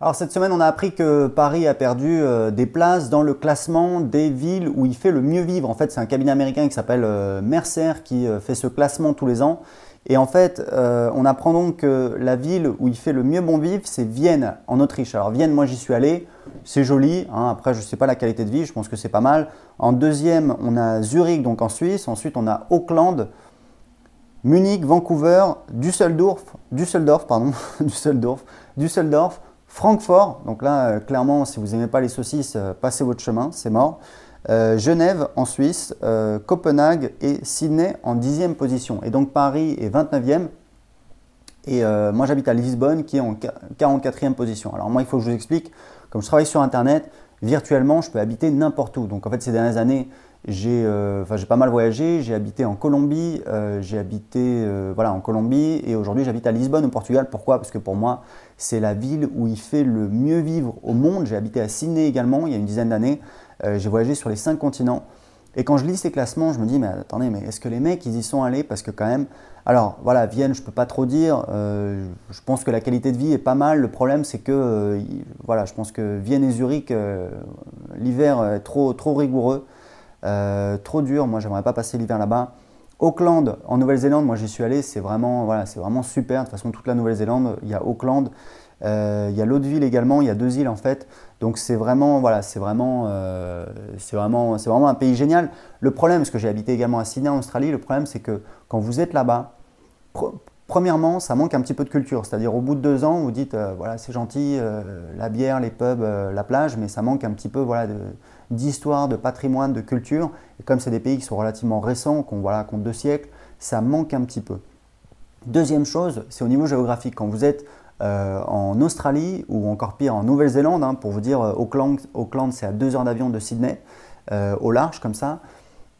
Alors cette semaine, on a appris que Paris a perdu euh, des places dans le classement des villes où il fait le mieux vivre. En fait, c'est un cabinet américain qui s'appelle euh, Mercer qui euh, fait ce classement tous les ans. Et en fait, on apprend donc que la ville où il fait le mieux bon vivre, c'est Vienne, en Autriche. Alors Vienne, moi j'y suis allé, c'est joli. Hein. Après, je ne sais pas la qualité de vie, je pense que c'est pas mal. En deuxième, on a Zurich, donc en Suisse. Ensuite, on a Auckland, Munich, Vancouver, Düsseldorf, Düsseldorf, pardon, Düsseldorf, Düsseldorf. Francfort, donc là, euh, clairement, si vous n'aimez pas les saucisses, euh, passez votre chemin, c'est mort. Euh, Genève en Suisse, Copenhague et Sydney en 10e position. Et donc Paris est 29e. Et moi j'habite à Lisbonne qui est en 44e position. Alors moi il faut que je vous explique, comme je travaille sur Internet, virtuellement, je peux habiter n'importe où. Donc en fait, ces dernières années, j'ai euh, pas mal voyagé, j'ai habité en Colombie, euh, j'ai habité euh, voilà, en Colombie et aujourd'hui j'habite à Lisbonne au Portugal. Pourquoi Parce que pour moi, c'est la ville où il fait le mieux vivre au monde. J'ai habité à Sydney également il y a une dizaine d'années. j'ai voyagé sur les cinq continents. Et quand je lis ces classements, je me dis, mais attendez, mais est-ce que les mecs, ils y sont allés Parce que quand même, alors voilà, Vienne, je ne peux pas trop dire. Euh, je pense que la qualité de vie est pas mal. Le problème, c'est que, euh, voilà, je pense que Vienne et Zurich, euh, l'hiver est trop, trop rigoureux, trop dur. Moi, j'aimerais pas passer l'hiver là-bas. Auckland, en Nouvelle-Zélande, moi j'y suis allé, c'est vraiment, voilà, c'est vraiment super. De toute façon, toute la Nouvelle-Zélande, il y a Auckland. Euh, il y a l'autre ville également, il y a deux îles en fait. Donc c'est vraiment, voilà, euh, c'est vraiment, un pays génial. Le problème, parce que j'ai habité également à Sydney en Australie, le problème c'est que quand vous êtes là-bas, premièrement, ça manque un petit peu de culture. C'est-à-dire au bout de deux ans, vous dites, euh, voilà, c'est gentil, la bière, les pubs, la plage, mais ça manque un petit peu, voilà, d'histoire, de, patrimoine, de culture. Et comme c'est des pays qui sont relativement récents, qu'on voilà, deux siècles, ça manque un petit peu. Deuxième chose, c'est au niveau géographique. Quand vous êtes euh, en Australie ou encore pire en Nouvelle-Zélande. Hein, pour vous dire, euh, Auckland, Auckland c'est à 2 heures d'avion de Sydney, euh, au large comme ça.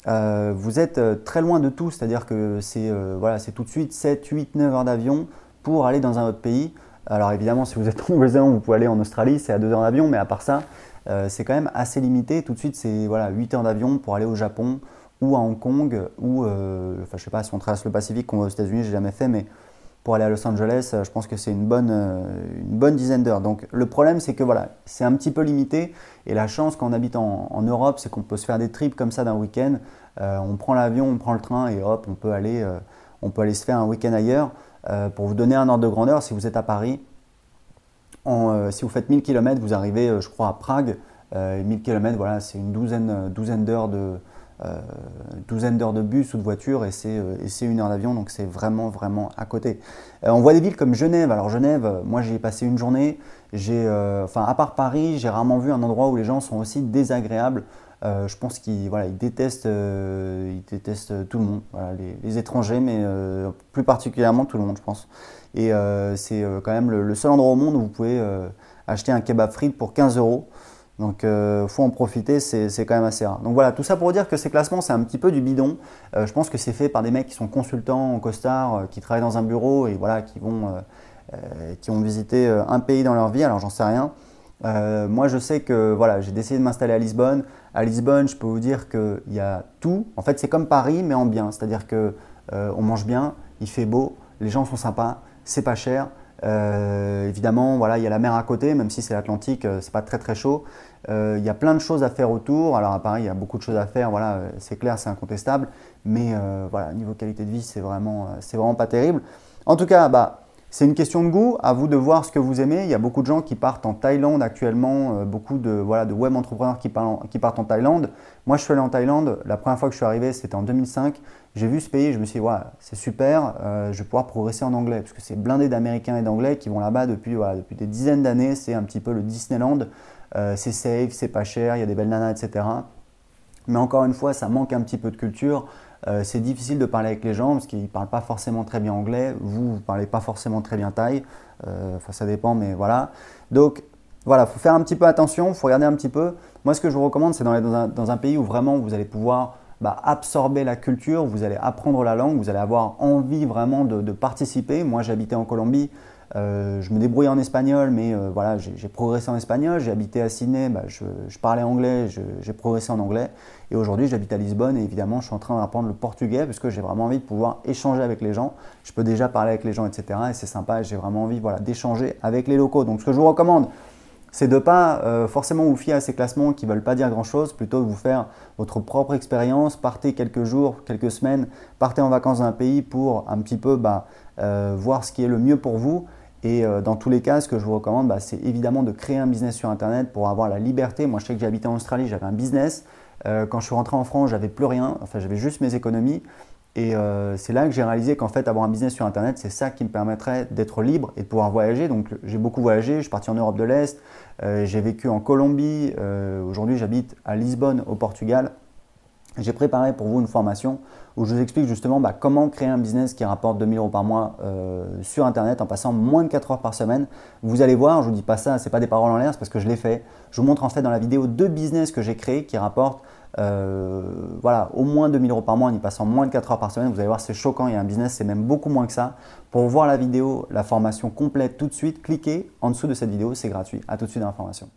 vous êtes très loin de tout, c'est-à-dire que c'est voilà, tout de suite 7, 8, 9 heures d'avion pour aller dans un autre pays. Alors évidemment, si vous êtes en Nouvelle-Zélande, vous pouvez aller en Australie, c'est à 2 heures d'avion, mais à part ça, c'est quand même assez limité. Tout de suite, c'est voilà, 8 heures d'avion pour aller au Japon ou à Hong Kong, ou enfin, je sais pas si on traverse le Pacifique, qu'on aux États-Unis, j'ai jamais fait, mais pour aller à Los Angeles, euh, je pense que c'est une bonne, euh, une bonne dizaine d'heures. Donc le problème, c'est que voilà, c'est un petit peu limité. Et la chance quand on habite en, Europe, c'est qu'on peut se faire des trips comme ça d'un week-end. Euh, on prend l'avion, on prend le train et hop, on peut aller, on peut aller se faire un week-end ailleurs. pour vous donner un ordre de grandeur, si vous êtes à Paris, en, si vous faites 1000 km, vous arrivez, je crois, à Prague. 1000 km, voilà, c'est une douzaine, douzaine d'heures de, euh, une douzaine d'heures de bus ou de voiture euh, et c'est une heure d'avion, donc c'est vraiment vraiment à côté. Euh, on voit des villes comme Genève. Alors Genève, moi j'y ai passé une journée. enfin à part Paris, j'ai rarement vu un endroit où les gens sont aussi désagréables. je pense qu'ils ils détestent, ils détestent, tout le monde, les, étrangers, mais plus particulièrement tout le monde, je pense. Et c'est quand même le, seul endroit au monde où vous pouvez acheter un kebab frit pour 15 euros. Donc, il euh, faut en profiter, c'est quand même assez rare. Donc voilà, tout ça pour dire que ces classements, c'est un petit peu du bidon. Euh, je pense que c'est fait par des mecs qui sont consultants en costard, euh, qui travaillent dans un bureau et voilà, qui vont, qui ont visité un pays dans leur vie. Alors j'en sais rien. moi, je sais que voilà, j'ai décidé de m'installer à Lisbonne. À Lisbonne, je peux vous dire qu'il y a tout. En fait, c'est comme Paris, mais en bien. C'est-à-dire que on mange bien, il fait beau, les gens sont sympas, c'est pas cher. évidemment, voilà, il y a la mer à côté, même si c'est l'Atlantique, c'est pas très très chaud. Euh, il y a plein de choses à faire autour. Alors à Paris, il y a beaucoup de choses à faire, voilà, euh, c'est clair, c'est incontestable. Mais euh, voilà, niveau qualité de vie, c'est vraiment, c'est vraiment pas terrible. En tout cas, bah, c'est une question de goût, à vous de voir ce que vous aimez. Il y a beaucoup de gens qui partent en Thaïlande actuellement, euh, beaucoup de, voilà, de web entrepreneurs qui, partent en Thaïlande. Moi, je suis allé en Thaïlande, la première fois que je suis arrivé, c'était en 2005. J'ai vu ce pays, je me suis dit, c'est super, euh, je vais pouvoir progresser en anglais, parce que c'est blindé d'Américains et d'Anglais qui vont là-bas depuis, depuis des dizaines d'années. C'est un petit peu le Disneyland, euh, c'est safe, c'est pas cher, il y a des belles nanas, etc. Mais encore une fois, ça manque un petit peu de culture. Euh, c'est difficile de parler avec les gens parce qu'ils ne parlent pas forcément très bien anglais. Vous, vous ne parlez pas forcément très bien thaï. Euh, enfin, ça dépend, mais voilà. Donc, voilà, il faut faire un petit peu attention, il faut regarder un petit peu. Moi, ce que je vous recommande, c'est dans, dans, un pays où vraiment vous allez pouvoir bah, absorber la culture, vous allez apprendre la langue, vous allez avoir envie vraiment de participer. Moi, j'habitais en Colombie. Euh, je me débrouille en espagnol, mais euh, voilà, j'ai progressé en espagnol. J'ai habité à Sydney, bah, je, parlais anglais, j'ai progressé en anglais. Et aujourd'hui, j'habite à Lisbonne et évidemment, je suis en train d'apprendre le portugais parce que j'ai vraiment envie de pouvoir échanger avec les gens. Je peux déjà parler avec les gens, etc. Et c'est sympa. J'ai vraiment envie, d'échanger avec les locaux. Donc, ce que je vous recommande, c'est de ne pas euh, forcément vous fier à ces classements qui ne veulent pas dire grand-chose, plutôt de vous faire votre propre expérience, partez quelques jours, quelques semaines, partez en vacances dans un pays pour un petit peu bah, voir ce qui est le mieux pour vous. Et euh, dans tous les cas, ce que je vous recommande, bah, c'est évidemment de créer un business sur Internet pour avoir la liberté. Moi, je sais que j'habitais en Australie, j'avais un business. Euh, quand je suis rentré en France, j'avais plus rien. Enfin, j'avais juste mes économies. Et euh, c'est là que j'ai réalisé qu'en fait, avoir un business sur Internet, c'est ça qui me permettrait d'être libre et de pouvoir voyager. Donc, j'ai beaucoup voyagé. Je suis parti en Europe de l'Est. j'ai vécu en Colombie. Aujourd'hui, j'habite à Lisbonne, au Portugal j'ai préparé pour vous une formation où je vous explique justement bah, comment créer un business qui rapporte 2000 euros par mois euh, sur Internet en passant moins de 4 heures par semaine. Vous allez voir, je ne vous dis pas ça, ce n'est pas des paroles en l'air, c'est parce que je l'ai fait. Je vous montre en fait dans la vidéo deux business que j'ai créés qui rapportent euh, au moins 2000 euros par mois en y passant moins de 4 heures par semaine. Vous allez voir, c'est choquant. Il y a un business, c'est même beaucoup moins que ça. Pour voir la vidéo, la formation complète tout de suite, cliquez en dessous de cette vidéo, c'est gratuit. A tout de suite dans la formation.